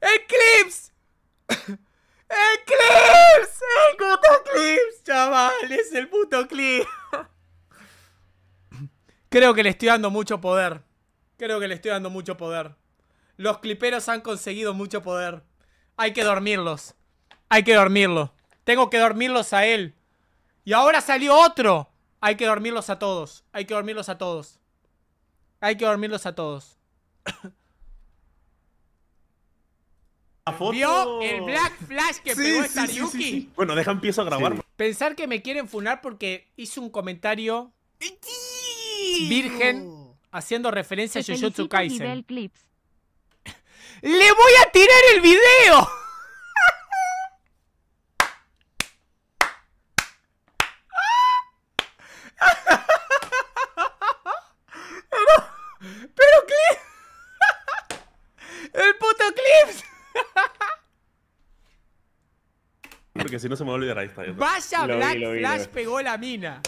¡Eclipse! ¡Eclipse! ¡El puto Clips, chaval! ¡Es el puto eclipse. Creo que le estoy dando mucho poder. Creo que le estoy dando mucho poder. Los cliperos han conseguido mucho poder. Hay que dormirlos. Hay que dormirlos Tengo que dormirlos a él. Y ahora salió otro. Hay que dormirlos a todos. Hay que dormirlos a todos. Hay que dormirlos a todos. ¿Vio el Black Flash que pegó a Bueno, deja empiezo a grabar. Pensar que me quieren funar porque hice un comentario virgen haciendo referencia a Jujutsu Kaisen. ¡Le voy a tirar el video! pero, pero El puto clips. porque si no se me va a olvidar. Ahí está. Vaya Black Flash pegó la mina.